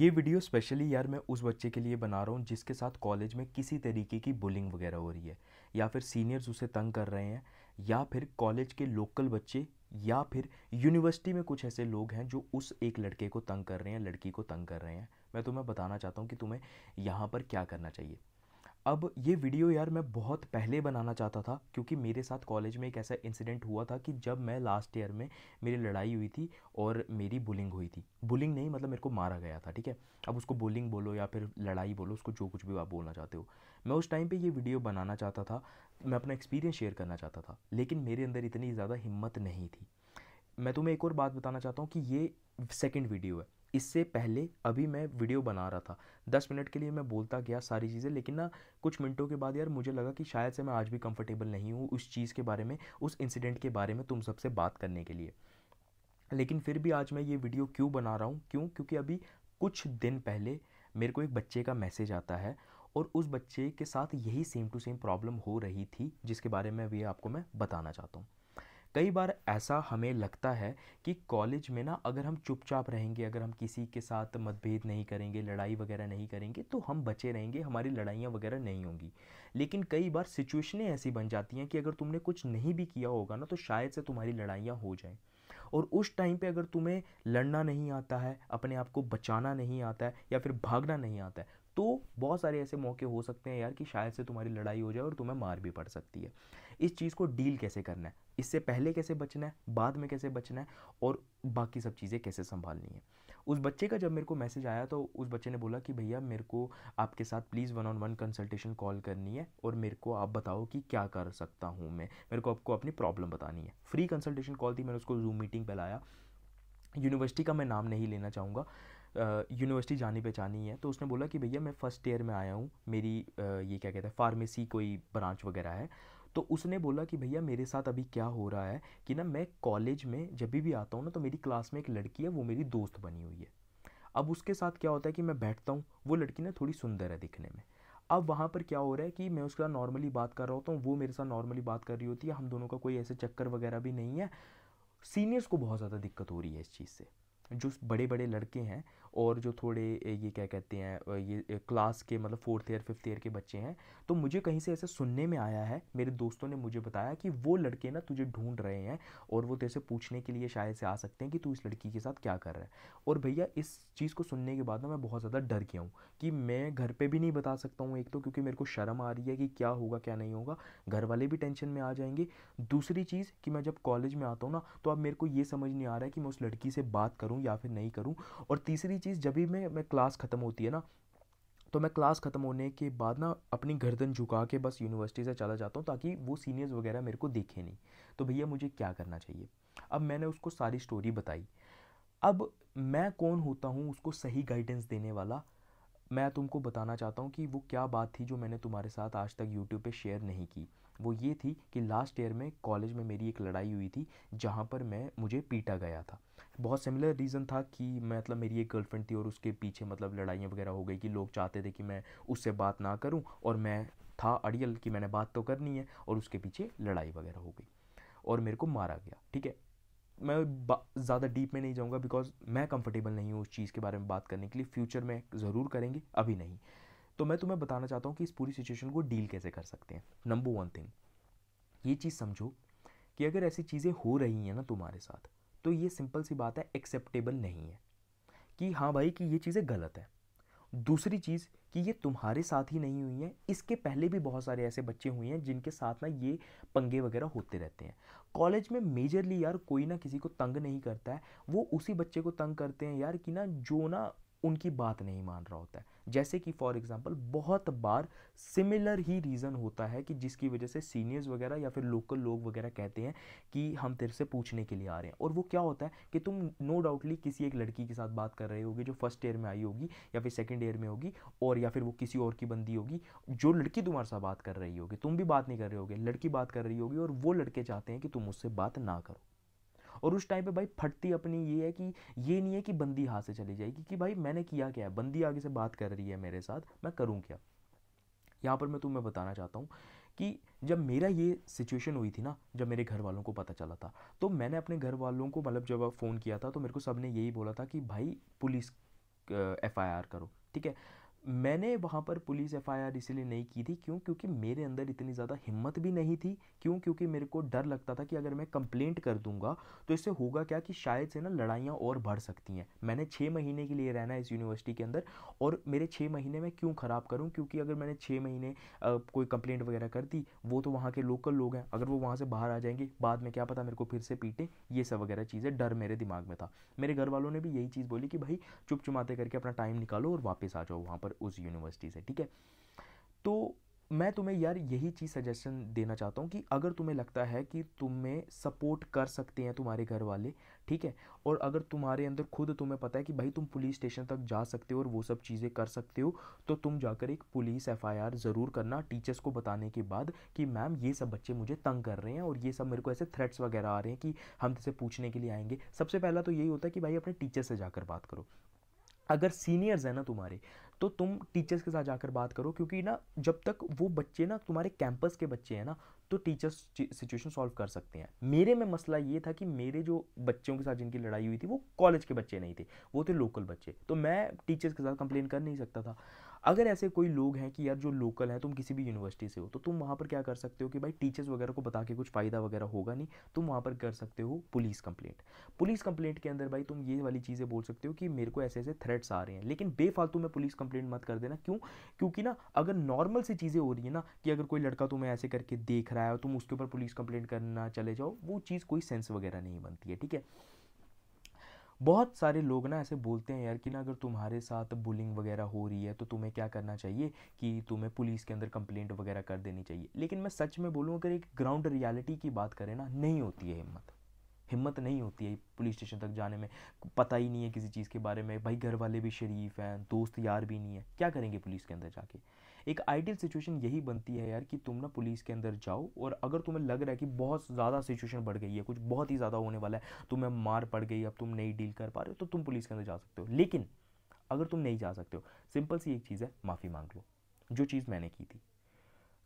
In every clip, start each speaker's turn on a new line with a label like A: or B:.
A: ये video specially यार मैं उस बच्चे के लिए बना रहा हूँ जिसके साथ कॉलेज में किसी तरीके की बुलिंग वगैरह हो रही है या फिर सीनियर्स उसे तंग कर रहे हैं या फिर कॉलेज के लोकल बच्चे या फिर यूनिवर्सिटी में कुछ ऐसे लोग हैं जो उस एक लड़के को तंग कर रहे हैं लड़की को तंग कर रहे हैं मैं तुम्हें बताना चाहता हूँ कि तुम्हें यहाँ पर क्या करना चाहिए अब ये वीडियो यार मैं बहुत पहले बनाना चाहता था क्योंकि मेरे साथ कॉलेज में एक ऐसा इंसिडेंट हुआ था कि जब मैं लास्ट ईयर में मेरी लड़ाई हुई थी और मेरी बुलिंग हुई थी बुलिंग नहीं मतलब मेरे को मारा गया था ठीक है अब उसको बुलिंग बोलो या फिर लड़ाई बोलो उसको जो कुछ भी आप बोलना चाहते हो मैं उस टाइम पर ये वीडियो बनाना चाहता था मैं अपना एक्सपीरियंस शेयर करना चाहता था लेकिन मेरे अंदर इतनी ज़्यादा हिम्मत नहीं थी मैं तुम्हें एक और बात बताना चाहता हूँ कि ये सेकेंड वीडियो है इससे पहले अभी मैं वीडियो बना रहा था दस मिनट के लिए मैं बोलता गया सारी चीज़ें लेकिन ना कुछ मिनटों के बाद यार मुझे लगा कि शायद से मैं आज भी कंफर्टेबल नहीं हूँ उस चीज़ के बारे में उस इंसिडेंट के बारे में तुम सबसे बात करने के लिए लेकिन फिर भी आज मैं ये वीडियो क्यों बना रहा हूँ क्यों क्योंकि अभी कुछ दिन पहले मेरे को एक बच्चे का मैसेज आता है और उस बच्चे के साथ यही सेम टू सेम प्रॉब्लम हो रही थी जिसके बारे में अभी आपको मैं बताना चाहता हूँ कई बार ऐसा हमें लगता है कि कॉलेज में ना अगर हम चुपचाप रहेंगे अगर हम किसी के साथ मतभेद नहीं करेंगे लड़ाई वगैरह नहीं करेंगे तो हम बचे रहेंगे हमारी लड़ाइयाँ वगैरह नहीं होंगी लेकिन कई बार सिचुएशनें ऐसी बन जाती हैं कि अगर तुमने कुछ नहीं भी किया होगा ना तो शायद से तुम्हारी लड़ाइयाँ हो जाएँ और उस टाइम पे अगर तुम्हें लड़ना नहीं आता है अपने आप को बचाना नहीं आता है या फिर भागना नहीं आता है तो बहुत सारे ऐसे मौके हो सकते हैं यार कि शायद से तुम्हारी लड़ाई हो जाए और तुम्हें मार भी पड़ सकती है इस चीज़ को डील कैसे करना है इससे पहले कैसे बचना है बाद में कैसे बचना है और बाकी सब चीज़ें कैसे संभालनी है उस बच्चे का जब मेरे को मैसेज आया तो उस बच्चे ने बोला कि भैया मेरे को आपके साथ please one on one consultation call करनी है और मेरे को आप बताओ कि क्या कर सकता हूँ मैं मेरे को आपको अपनी प्रॉब्लम बतानी है फ्री कंसल्टेशन कॉल थी मैंने उसको जूम मीटिंग पर लाया यूनिवर्सिटी का मैं नाम नहीं लेना चाहूँगा यूनिवर्सिटी जानी पहचानी है तो उसने बोला कि भैया मैं फ़र्स्ट ईयर में आया हूँ मेरी ये क्या कहते हैं फार्मेसी कोई ब्रांच वगैरह है तो उसने बोला कि भैया मेरे साथ अभी क्या हो रहा है कि ना मैं कॉलेज में जब भी आता हूँ ना तो मेरी क्लास में एक लड़की है वो मेरी दोस्त बनी हुई है अब उसके साथ क्या होता है कि मैं बैठता हूँ वो लड़की ना थोड़ी सुंदर है दिखने में अब वहाँ पर क्या हो रहा है कि मैं उसके साथ नॉर्मली बात कर रहा होता हूँ वो मेरे साथ नॉर्मली बात कर रही होती है हम दोनों का कोई ऐसे चक्कर वगैरह भी नहीं है सीनियर्स को बहुत ज़्यादा दिक्कत हो रही है इस चीज़ से जो बड़े बड़े लड़के हैं और जो थोड़े ये क्या कहते हैं ये क्लास के मतलब फोर्थ ईयर फिफ्थ ईयर के बच्चे हैं तो मुझे कहीं से ऐसे सुनने में आया है मेरे दोस्तों ने मुझे बताया कि वो लड़के ना तुझे ढूंढ रहे हैं और वो तेरे से पूछने के लिए शायद से आ सकते हैं कि तू इस लड़की के साथ क्या कर रहा है और भैया इस चीज़ को सुनने के बाद ना मैं बहुत ज़्यादा डर गया हूँ कि मैं घर पर भी नहीं बता सकता हूँ एक तो क्योंकि मेरे को शर्म आ रही है कि क्या होगा क्या नहीं होगा घर वाले भी टेंशन में आ जाएंगे दूसरी चीज़ कि मैं जब कॉलेज में आता हूँ ना तो अब मेरे को ये समझ नहीं आ रहा है कि मैं उस लड़की से बात करूँ करूँ या फिर नहीं करूँ और तीसरी चीज़ जब भी मैं मैं क्लास ख़त्म होती है ना तो मैं क्लास ख़त्म होने के बाद ना अपनी गर्दन झुका के बस यूनिवर्सिटी से चला जाता हूँ ताकि वो सीनियर्स वगैरह मेरे को देखे नहीं तो भैया मुझे क्या करना चाहिए अब मैंने उसको सारी स्टोरी बताई अब मैं कौन होता हूँ उसको सही गाइडेंस देने वाला मैं तुमको बताना चाहता हूँ कि वो क्या बात थी जो मैंने तुम्हारे साथ आज तक यूट्यूब पे शेयर नहीं की वो ये थी कि लास्ट ईयर में कॉलेज में मेरी एक लड़ाई हुई थी जहाँ पर मैं मुझे पीटा गया था बहुत सिमिलर रीज़न था कि मैं मतलब मेरी एक गर्लफ्रेंड थी और उसके पीछे मतलब लड़ाइयाँ वगैरह हो गई कि लोग चाहते थे कि मैं उससे बात ना करूँ और मैं था अड़ियल कि मैंने बात तो करनी है और उसके पीछे लड़ाई वगैरह हो गई और मेरे को मारा गया ठीक है मैं ज़्यादा डीप में नहीं जाऊँगा बिकॉज मैं कंफर्टेबल नहीं हूँ उस चीज़ के बारे में बात करने के लिए फ्यूचर में ज़रूर करेंगे अभी नहीं तो मैं तुम्हें बताना चाहता हूँ कि इस पूरी सिचुएशन को डील कैसे कर सकते हैं नंबर वन थिंग ये चीज़ समझो कि अगर ऐसी चीज़ें हो रही हैं ना तुम्हारे साथ तो ये सिंपल सी बात है एक्सेप्टेबल नहीं है कि हाँ भाई कि ये चीज़ें गलत है दूसरी चीज़ कि ये तुम्हारे साथ ही नहीं हुई हैं इसके पहले भी बहुत सारे ऐसे बच्चे हुए हैं जिनके साथ ना ये पंगे वगैरह होते रहते हैं कॉलेज में मेजरली यार कोई ना किसी को तंग नहीं करता है वो उसी बच्चे को तंग करते हैं यार कि ना जो ना उनकी बात नहीं मान रहा होता है जैसे कि फॉर एग्जांपल बहुत बार सिमिलर ही रीज़न होता है कि जिसकी वजह से सीनियर्स वगैरह या फिर लोकल लोग वगैरह कहते हैं कि हम तेरे से पूछने के लिए आ रहे हैं और वो क्या होता है कि तुम नो डाउटली किसी एक लड़की के साथ बात कर रहे होगी जो फर्स्ट ईयर में आई होगी या फिर सेकेंड ईयर में होगी और या फिर वो किसी और की बंदी होगी जो लड़की तुम्हारे साथ बात कर रही होगी तुम भी बात नहीं कर रहे होगे लड़की बात कर रही होगी और वो लड़के चाहते हैं कि तुम उससे बात ना करो और उस टाइम पे भाई फटती अपनी ये है कि ये नहीं है कि बंदी हाथ से चली जाएगी कि भाई मैंने किया क्या है बंदी आगे से बात कर रही है मेरे साथ मैं करूँ क्या यहाँ पर मैं तुम्हें बताना चाहता हूँ कि जब मेरा ये सिचुएशन हुई थी ना जब मेरे घर वालों को पता चला था तो मैंने अपने घर वालों को मतलब जब फ़ोन किया था तो मेरे को सब ने यही बोला था कि भाई पुलिस एफ आई आर करो ठीक है मैंने वहाँ पर पुलिस एफआईआर इसलिए नहीं की थी क्यों क्योंकि मेरे अंदर इतनी ज़्यादा हिम्मत भी नहीं थी क्यों क्योंकि मेरे को डर लगता था कि अगर मैं कंप्लेंट कर दूंगा तो इससे होगा क्या कि शायद से ना लड़ाइयाँ और बढ़ सकती हैं मैंने छः महीने के लिए रहना है इस यूनिवर्सिटी के अंदर और मेरे छः महीने में क्यों ख़राब करूँ क्योंकि अगर मैंने छः महीने कोई कंप्लेंट वगैरह कर दी वो तो वहाँ के लोकल लोग हैं अगर वो वहाँ से बाहर आ जाएंगे बाद में क्या पता मेरे को फिर से पीटें ये सब वगैरह चीज़ें डर मेरे दिमाग में था मेरे घर वालों ने भी यही चीज़ बोली कि भाई चुप चुमाते करके अपना टाइम निकालो और वापस आ जाओ वहाँ पर और उस यूनिवर्सिटी से ठीक है तो मैं तुम्हें यार यही चीज़ सजेशन देना चाहता हूँ कि अगर तुम्हें लगता है कि तुम्हें सपोर्ट कर सकते हैं तुम्हारे घर वाले ठीक है और अगर तुम्हारे अंदर खुद तुम्हें पता है कि भाई तुम पुलिस स्टेशन तक जा सकते हो और वो सब चीज़ें कर सकते हो तो तुम जाकर एक पुलिस एफआईआर ज़रूर करना टीचर्स को बताने के बाद कि मैम ये सब बच्चे मुझे तंग कर रहे हैं और ये सब मेरे को ऐसे थ्रेट्स वगैरह आ रहे हैं कि हम तुझसे पूछने के लिए आएंगे सबसे पहला तो यही होता है कि भाई अपने टीचर से जाकर बात करो अगर सीनियर्स हैं ना तुम्हारे तो तुम टीचर्स के साथ जाकर बात करो क्योंकि ना जब तक वो बच्चे ना तुम्हारे कैंपस के बच्चे हैं ना तो टीचर्स सिचुएशन सॉल्व कर सकते हैं मेरे में मसला ये था कि मेरे जो बच्चों के साथ जिनकी लड़ाई हुई थी वो कॉलेज के बच्चे नहीं थे वो थे लोकल बच्चे तो मैं टीचर्स के साथ कंप्लेन कर नहीं सकता था अगर ऐसे कोई लोग हैं कि यार जो लोकल हैं तुम किसी भी यूनिवर्सिटी से हो तो तुम वहाँ पर क्या कर सकते हो कि भाई टीचर्स वगैरह को बता के कुछ फ़ायदा वगैरह होगा नहीं तुम वहाँ पर कर सकते हो पुलिस कंप्लेंट पुलिस कंप्लेंट के अंदर भाई तुम ये वाली चीज़ें बोल सकते हो कि मेरे को ऐसे ऐसे थ्रेट्स आ रहे हैं लेकिन बेफालतू में पुलिस कंप्लेंट मत कर देना क्यों क्योंकि ना अगर नॉर्मल सी चीज़ें हो रही है ना कि अगर कोई लड़का तुम्हें ऐसे करके देख रहा है तुम उसके ऊपर पुलिस कंप्लेंट करना चले जाओ वो चीज़ कोई सेंस वगैरह नहीं बनती है ठीक है बहुत सारे लोग ना ऐसे बोलते हैं यार कि ना अगर तुम्हारे साथ बुलिंग वगैरह हो रही है तो तुम्हें क्या करना चाहिए कि तुम्हें पुलिस के अंदर कंप्लेंट वगैरह कर देनी चाहिए लेकिन मैं सच में बोलूँ अगर एक ग्राउंड रियलिटी की बात करें ना नहीं होती है हिम्मत हिम्मत नहीं होती है पुलिस स्टेशन तक जाने में पता ही नहीं है किसी चीज़ के बारे में भाई घर वाले भी शरीफ हैं दोस्त यार भी नहीं है क्या करेंगे पुलिस के अंदर जाके एक आइडियल सिचुएशन यही बनती है यार कि तुम ना पुलिस के अंदर जाओ और अगर तुम्हें लग रहा है कि बहुत ज़्यादा सिचुएशन बढ़ गई है कुछ बहुत ही ज़्यादा होने वाला है तुम्हें मार पड़ गई अब तुम नहीं डील कर पा रहे हो तो तुम पुलिस के अंदर जा सकते हो लेकिन अगर तुम नहीं जा सकते हो सिंपल सी एक चीज़ है माफ़ी मांग लो जो चीज़ मैंने की थी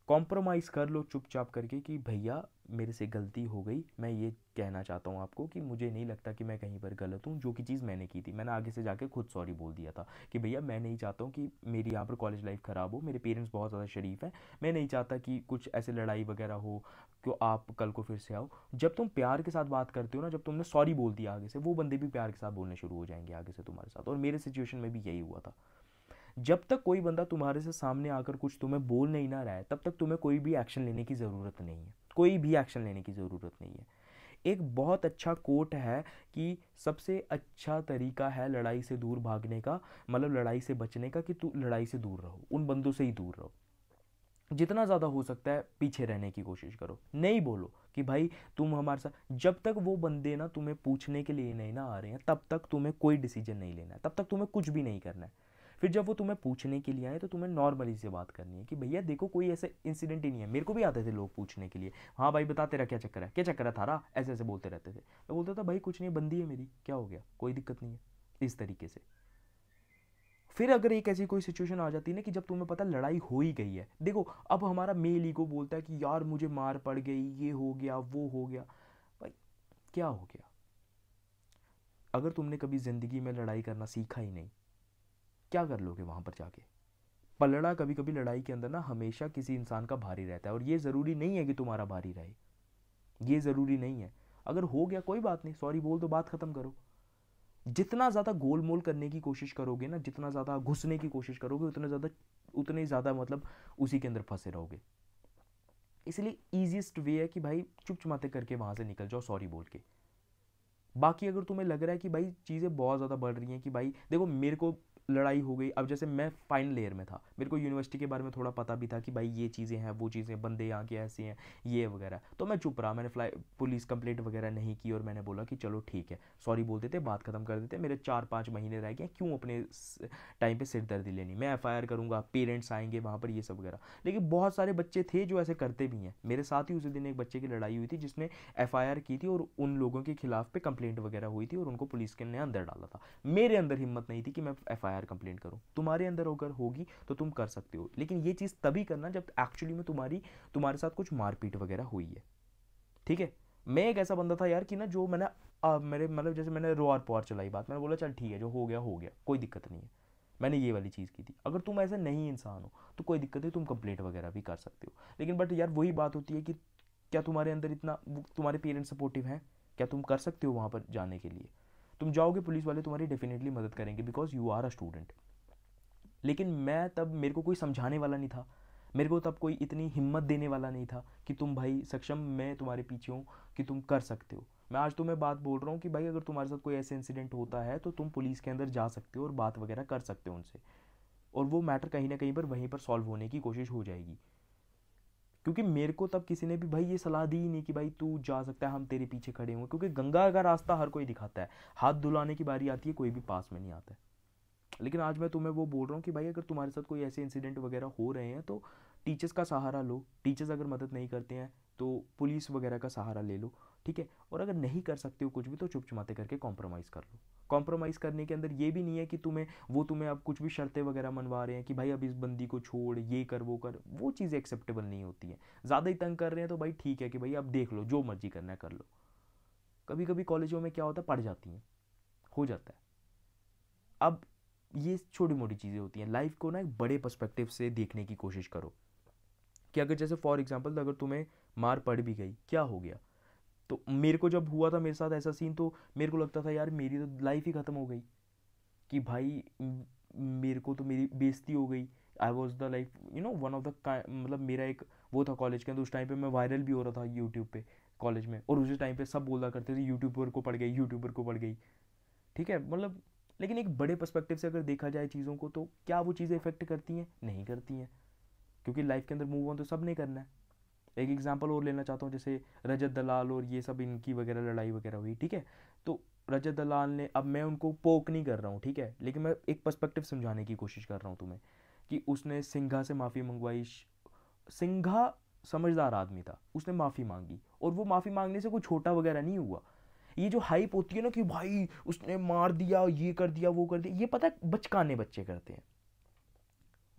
A: कॉम्प्रोमाइज़ कर लो चुपचाप करके कि भैया मेरे से गलती हो गई मैं ये कहना चाहता हूँ आपको कि मुझे नहीं लगता कि मैं कहीं पर गलत हूँ जो कि चीज़ मैंने की थी मैंने आगे से जाके खुद सॉरी बोल दिया था कि भैया मैं नहीं चाहता हूँ कि मेरी यहाँ पर कॉलेज लाइफ ख़राब हो मेरे पेरेंट्स बहुत ज़्यादा शरीफ हैं मैं नहीं चाहता कि कुछ ऐसे लड़ाई वगैरह हो कि आप कल को फिर से आओ जब तुम प्यार के साथ बात करते हो ना जब तुमने सॉरी बोल दिया आगे से वो बंदे भी प्यार के साथ बोलने शुरू हो जाएंगे आगे से तुम्हारे साथ और मेरे सिचुएशन में भी यही हुआ था जब तक कोई बंदा तुम्हारे से सामने आकर कुछ तुम्हें बोल नहीं ना रहा है तब तक तुम्हें कोई भी एक्शन लेने की ज़रूरत नहीं है कोई भी एक्शन लेने की ज़रूरत नहीं है एक बहुत अच्छा कोट है कि सबसे अच्छा तरीका है लड़ाई से दूर भागने का मतलब लड़ाई से बचने का कि तू लड़ाई से दूर रहो उन बंदों से ही दूर रहो जितना ज़्यादा हो सकता है पीछे रहने की कोशिश करो नहीं बोलो कि भाई तुम हमारे साथ जब तक वो बंदे ना तुम्हें पूछने के लिए नहीं ना आ रहे हैं तब तक तुम्हें कोई डिसीजन नहीं लेना है तब तक तुम्हें कुछ भी नहीं करना है फिर जब वो तुम्हें पूछने के लिए आए तो तुम्हें नॉर्मली से बात करनी है कि भैया देखो कोई ऐसे इंसिडेंट ही नहीं है मेरे को भी आते थे लोग पूछने के लिए हाँ भाई बता तेरा क्या चक्कर है क्या चक्कर है थारा ऐसे ऐसे बोलते रहते थे मैं बोलता था भाई कुछ नहीं बंदी है मेरी क्या हो गया कोई दिक्कत नहीं है इस तरीके से फिर अगर एक ऐसी कोई सिचुएशन आ जाती है ना कि जब तुम्हें पता लड़ाई हो ही गई है देखो अब हमारा मेल ईगो बोलता है कि यार मुझे मार पड़ गई ये हो गया वो हो गया भाई क्या हो गया अगर तुमने कभी ज़िंदगी में लड़ाई करना सीखा ही नहीं क्या कर लोगे वहाँ पर जाके पलड़ा कभी कभी लड़ाई के अंदर ना हमेशा किसी इंसान का भारी रहता है और ये ज़रूरी नहीं है कि तुम्हारा भारी रहे ये ज़रूरी नहीं है अगर हो गया कोई बात नहीं सॉरी बोल दो बात ख़त्म करो जितना ज़्यादा गोल मोल करने की कोशिश करोगे ना जितना ज़्यादा घुसने की कोशिश करोगे उतना ज़्यादा उतने ज़्यादा मतलब उसी के अंदर फंसे रहोगे इसलिए ईजिएस्ट वे है कि भाई चुप चुमाते करके वहाँ से निकल जाओ सॉरी बोल के बाकी अगर तुम्हें लग रहा है कि भाई चीज़ें बहुत ज़्यादा बढ़ रही हैं कि भाई देखो मेरे को लड़ाई हो गई अब जैसे मैं फाइनल ईयर में था मेरे को यूनिवर्सिटी के बारे में थोड़ा पता भी था कि भाई ये चीज़ें हैं वो चीज़ें बंदे यहाँ के ऐसे हैं ये वगैरह तो मैं चुप रहा मैंने फ्लाई पुलिस कंप्लेंट वगैरह नहीं की और मैंने बोला कि चलो ठीक है सॉरी बोल देते बात खत्म कर देते मेरे चार पाँच महीने रह गए क्यों अपने टाइम पर सिरदर्दी लेनी मैं एफ आई करूँगा पेरेंट्स आएंगे वहाँ पर ये सब वगैरह लेकिन बहुत सारे बच्चे थे जो ऐसे करते भी हैं मेरे साथ ही उसी दिन एक बच्चे की लड़ाई हुई थी जिसने एफ की थी और उन लोगों के खिलाफ पे कंप्लेंट वगैरह हुई थी और उनको पुलिस के ने अंदर डाला था मेरे अंदर हिम्मत नहीं थी कि मैं एफ एफ कंप्लेंट करो तुम्हारे अंदर अगर होगी तो तुम कर सकते हो लेकिन ये चीज़ तभी करना जब एक्चुअली में तुम्हारी तुम्हारे साथ कुछ मारपीट वगैरह हुई है ठीक है मैं एक ऐसा बंदा था यार कि ना जो मैंने आ, मेरे मतलब जैसे मैंने रोआर पोआर चलाई बात मैंने बोला चल ठीक है जो हो गया हो गया कोई दिक्कत नहीं है मैंने ये वाली चीज़ की थी अगर तुम ऐसे नहीं इंसान हो तो कोई दिक्कत नहीं तुम कंप्लेंट वगैरह भी कर सकते हो लेकिन बट यार वही बात होती है कि क्या तुम्हारे अंदर इतना तुम्हारे पेरेंट्स सपोर्टिव हैं क्या तुम कर सकते हो वहाँ पर जाने के लिए तुम जाओगे पुलिस वाले तुम्हारी डेफिनेटली मदद करेंगे because you are a student लेकिन मैं तब मेरे को कोई समझाने वाला नहीं था मेरे को तब कोई इतनी हिम्मत देने वाला नहीं था कि तुम भाई सक्षम मैं तुम्हारे पीछे हूँ कि तुम कर सकते हो मैं आज तुम्हें बात बोल रहा हूँ कि भाई अगर तुम्हारे साथ कोई ऐसे इंसिडेंट होता है तो तुम पुलिस के अंदर जा सकते हो और बात वगैरह कर सकते हो उनसे और वो मैटर कहीं ना कहीं पर वहीं पर सॉल्व होने की कोशिश हो जाएगी क्योंकि मेरे को तब किसी ने भी भाई ये सलाह दी ही नहीं कि भाई तू जा सकता है हम तेरे पीछे खड़े होंगे क्योंकि गंगा का रास्ता हर कोई दिखाता है हाथ धुलाने की बारी आती है कोई भी पास में नहीं आता है लेकिन आज मैं तुम्हें वो बोल रहा हूँ कि भाई अगर तुम्हारे साथ कोई ऐसे इंसिडेंट वगैरह हो रहे हैं तो टीचर्स का सहारा लो टीचर्स अगर मदद नहीं करते हैं तो पुलिस वगैरह का सहारा ले लो ठीक है और अगर नहीं कर सकते हो कुछ भी तो चुप चुमाते करके कॉम्प्रोमाइज़ कर लो कॉम्प्रोमाइज़ करने के अंदर ये भी नहीं है कि तुम्हें वो तुम्हें अब कुछ भी शर्तें वगैरह मनवा रहे हैं कि भाई अब इस बंदी को छोड़ ये कर वो कर वो चीज़ें एक्सेप्टेबल नहीं होती हैं ज़्यादा ही तंग कर रहे हैं तो भाई ठीक है कि भाई अब देख लो जो मर्जी करना है कर लो कभी कभी कॉलेजों में क्या होता है पढ़ जाती हैं हो जाता है अब ये छोटी मोटी चीज़ें होती हैं लाइफ को ना एक बड़े परस्पेक्टिव से देखने की कोशिश करो कि अगर जैसे फॉर एग्जाम्पल अगर तुम्हें मार पड़ भी गई क्या हो गया तो मेरे को जब हुआ था मेरे साथ ऐसा सीन तो मेरे को लगता था यार मेरी तो लाइफ ही ख़त्म हो गई कि भाई मेरे को तो मेरी बेजती हो गई I was the life you know one of the मतलब मेरा एक वो था कॉलेज के अंदर उस टाइम पे मैं वायरल भी हो रहा था यूट्यूब पे कॉलेज में और उसी टाइम पे सब बोला करते थे यूट्यूबर को पड़ गई यूट्यूबर को पड़ गई ठीक है मतलब लेकिन एक बड़े पर्सपेक्टिव से अगर देखा जाए चीज़ों को तो क्या वो चीज़ें इफेक्ट करती हैं नहीं करती हैं क्योंकि लाइफ के अंदर मूव ऑन तो सब ने करना है एक एग्जाम्पल और लेना चाहता हूँ जैसे रजत दलाल और ये सब इनकी वगैरह लड़ाई वगैरह हुई ठीक है तो रजत दलाल ने अब मैं उनको पोक नहीं कर रहा हूँ ठीक है लेकिन मैं एक पर्सपेक्टिव समझाने की कोशिश कर रहा हूँ तुम्हें कि उसने सिंघा से माफ़ी मंगवाई सिंघा समझदार आदमी था उसने माफ़ी मांगी और वो माफ़ी मांगने से कोई छोटा वगैरह नहीं हुआ ये जो हाइप होती है ना कि भाई उसने मार दिया ये कर दिया वो कर दिया ये पता है बचकाने बच्चे करते हैं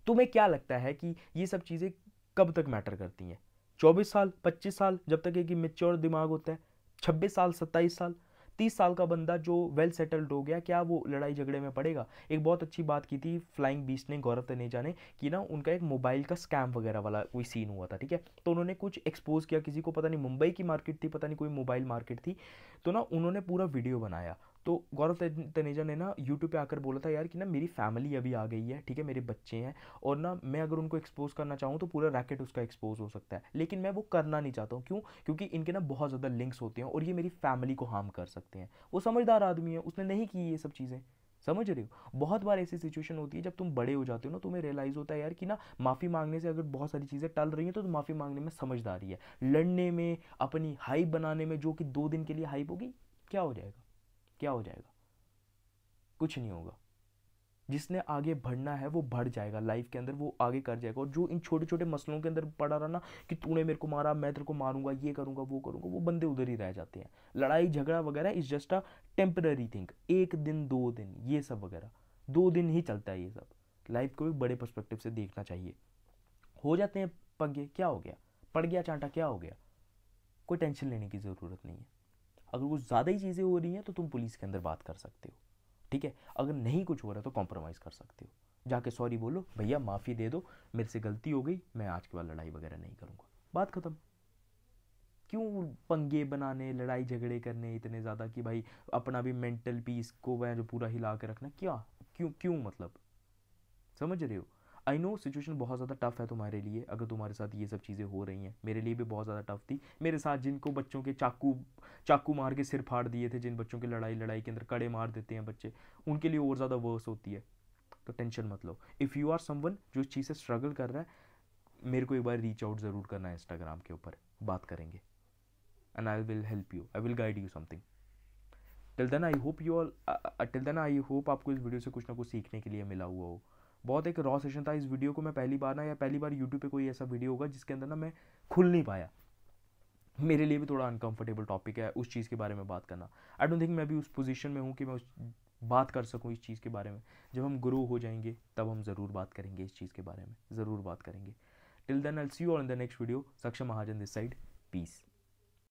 A: तुम्हें क्या लगता है कि ये सब चीज़ें कब तक मैटर करती हैं चौबीस साल पच्चीस साल जब तक एक मेच्योर दिमाग होता है छब्बीस साल सत्ताईस साल तीस साल का बंदा जो वेल सेटल्ड हो गया क्या वो लड़ाई झगड़े में पड़ेगा एक बहुत अच्छी बात की थी फ्लाइंग बीस ने गौरव तनेजा तो ने कि ना उनका एक मोबाइल का स्कैम वगैरह वाला कोई सीन हुआ था ठीक है तो उन्होंने कुछ एक्सपोज किया किसी को पता नहीं मुंबई की मार्केट थी पता नहीं कोई मोबाइल मार्केट थी तो ना उन्होंने पूरा वीडियो बनाया तो गौरव तनेजा ने ना यूट्यूब पे आकर बोला था यार कि ना मेरी फैमिली अभी आ गई है ठीक है मेरे बच्चे हैं और ना मैं अगर उनको एक्सपोज करना चाहूँ तो पूरा रैकेट उसका एक्सपोज हो सकता है लेकिन मैं वो करना नहीं चाहता हूँ क्यों क्योंकि इनके ना बहुत ज़्यादा लिंक्स होते हैं और ये मेरी फैमिली को हार्म कर सकते हैं वो समझदार आदमी है उसने नहीं की ये सब चीज़ें समझ रहे हो बहुत बार ऐसी सिचुएशन होती है जब तुम बड़े हो जाते हो ना तुम्हें रियलाइज़ होता है यार कि ना माफ़ी मांगने से अगर बहुत सारी चीज़ें टल रही हैं तो, तो माफ़ी मांगने में समझदारी है लड़ने में अपनी हाइप बनाने में जो कि दो दिन के लिए हाइप होगी क्या हो जाएगा क्या हो जाएगा कुछ नहीं होगा जिसने आगे बढ़ना है वो बढ़ जाएगा लाइफ के अंदर वो आगे कर जाएगा और जो इन छोटे छोटे मसलों के अंदर पड़ा रहा ना कि तूने मेरे को मारा मैं तेरे को मारूंगा ये करूंगा वो करूंगा वो बंदे उधर ही रह जाते हैं लड़ाई झगड़ा वगैरह is just a temporary thing एक दिन दो दिन ये सब वगैरह दो दिन ही चलता है ये सब लाइफ को भी बड़े परस्पेक्टिव से देखना चाहिए हो जाते हैं पंगे क्या हो गया पड़ गया चांटा क्या हो गया कोई टेंशन लेने की ज़रूरत नहीं है अगर कुछ ज़्यादा ही चीज़ें हो रही हैं तो तुम पुलिस के अंदर बात कर सकते हो ठीक है अगर नहीं कुछ हो रहा तो कॉम्प्रोमाइज़ कर सकते हो जाके सॉरी बोलो भैया माफ़ी दे दो मेरे से गलती हो गई मैं आज के बाद लड़ाई वगैरह नहीं करूँगा बात ख़त्म क्यों पंगे बनाने लड़ाई झगड़े करने इतने ज़्यादा कि भाई अपना भी मेंटल पीस को वह जो पूरा हिला के रखना क्या क्यों क्यों मतलब समझ रहे हो आई नो सिचुएशन बहुत ज़्यादा टफ है तुम्हारे लिए अगर तुम्हारे साथ ये सब चीज़ें हो रही हैं मेरे लिए भी बहुत ज़्यादा टफ थी मेरे साथ जिनको बच्चों के चाकू चाकू मार के सिर फाड़ दिए थे जिन बच्चों की लड़ाई लड़ाई के अंदर कड़े मार देते हैं बच्चे उनके लिए और ज़्यादा वर्स होती है तो टेंशन मत लो इफ़ यू आर समवन जो इस चीज़ से स्ट्रगल कर रहा है मेरे को एक बार रीच आउट ज़रूर करना है इंस्टाग्राम के ऊपर बात करेंगे and I will help you I will guide you something till then I hope you all till then I hope आपको इस वीडियो से कुछ ना कुछ सीखने के लिए मिला हुआ हो बहुत एक रॉ सेशन था इस वीडियो को मैं पहली बार ना या पहली बार यूट्यूब पे कोई ऐसा वीडियो होगा जिसके अंदर ना मैं खुल नहीं पाया मेरे लिए भी थोड़ा अनकंफर्टेबल टॉपिक है उस चीज़ के बारे में बात करना आई डोंट थिंक मैं भी उस पोजिशन में हूँ कि मैं उस बात कर सकूँ इस चीज़ के बारे में जब हम ग्रो हो जाएंगे तब हम ज़रूर बात करेंगे इस चीज़ के बारे में ज़रूर बात करेंगे till then I see you in the next video Saksham Mahajan this side piece